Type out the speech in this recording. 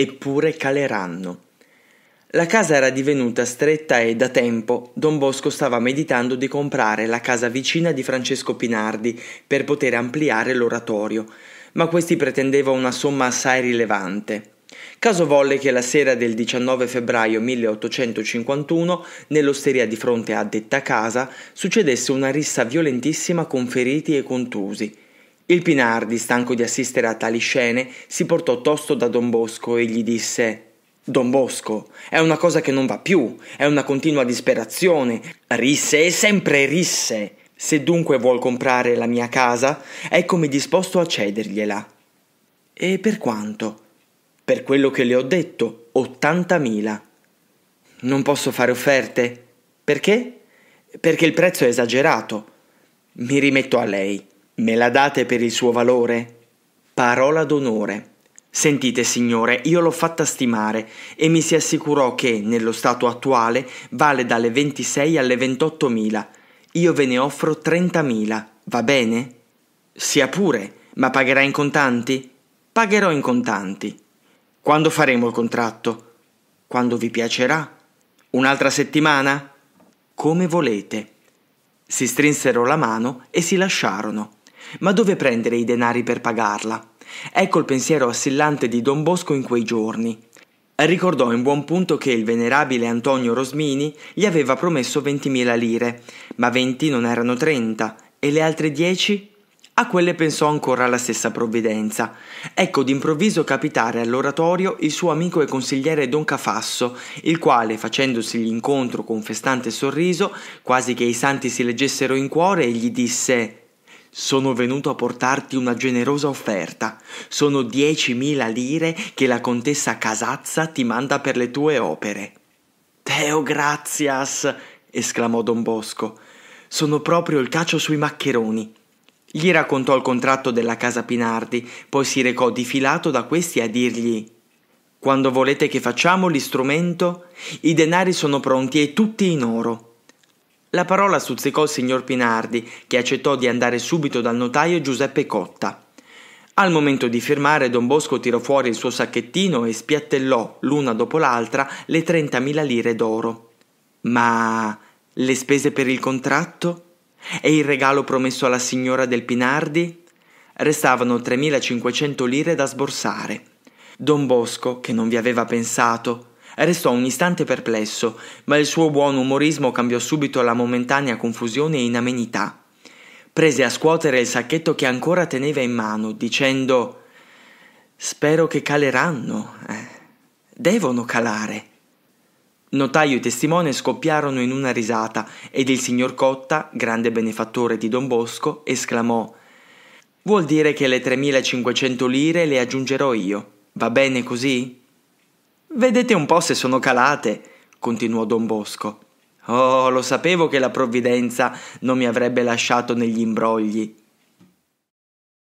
eppure caleranno. La casa era divenuta stretta e da tempo Don Bosco stava meditando di comprare la casa vicina di Francesco Pinardi per poter ampliare l'oratorio, ma questi pretendeva una somma assai rilevante. Caso volle che la sera del 19 febbraio 1851, nell'osteria di fronte a detta casa, succedesse una rissa violentissima con feriti e contusi. Il Pinardi, stanco di assistere a tali scene, si portò tosto da Don Bosco e gli disse Don Bosco, è una cosa che non va più, è una continua disperazione, risse e sempre risse. Se dunque vuol comprare la mia casa, eccomi disposto a cedergliela. E per quanto? Per quello che le ho detto, 80.000. Non posso fare offerte. Perché? Perché il prezzo è esagerato. Mi rimetto a lei. Me la date per il suo valore? Parola d'onore. Sentite, signore, io l'ho fatta stimare e mi si assicurò che, nello stato attuale, vale dalle 26 alle 28 mila. Io ve ne offro 30 mila, va bene? Sia pure, ma pagherà in contanti? Pagherò in contanti. Quando faremo il contratto? Quando vi piacerà. Un'altra settimana? Come volete. Si strinsero la mano e si lasciarono. Ma dove prendere i denari per pagarla? Ecco il pensiero assillante di Don Bosco in quei giorni. Ricordò in buon punto che il venerabile Antonio Rosmini gli aveva promesso 20.000 lire, ma 20 non erano 30, e le altre 10? A quelle pensò ancora la stessa provvidenza. Ecco d'improvviso capitare all'oratorio il suo amico e consigliere Don Cafasso, il quale, facendosi l'incontro con festante sorriso, quasi che i santi si leggessero in cuore, gli disse sono venuto a portarti una generosa offerta. Sono 10.000 lire che la contessa Casazza ti manda per le tue opere. Teo grazias! esclamò Don Bosco. Sono proprio il cacio sui maccheroni. Gli raccontò il contratto della casa Pinardi, poi si recò difilato da questi a dirgli quando volete che facciamo l'istrumento? I denari sono pronti e tutti in oro. La parola stuzzicò il signor Pinardi, che accettò di andare subito dal notaio Giuseppe Cotta. Al momento di firmare, Don Bosco tirò fuori il suo sacchettino e spiattellò, l'una dopo l'altra, le 30.000 lire d'oro. Ma le spese per il contratto? E il regalo promesso alla signora del Pinardi? Restavano 3.500 lire da sborsare. Don Bosco, che non vi aveva pensato, Restò un istante perplesso, ma il suo buon umorismo cambiò subito la momentanea confusione in amenità. Prese a scuotere il sacchetto che ancora teneva in mano, dicendo Spero che caleranno. Eh, devono calare. Notaio e testimone scoppiarono in una risata ed il signor Cotta, grande benefattore di Don Bosco, esclamò Vuol dire che le 3500 lire le aggiungerò io. Va bene così? Vedete un po' se sono calate, continuò Don Bosco. Oh, lo sapevo che la provvidenza non mi avrebbe lasciato negli imbrogli.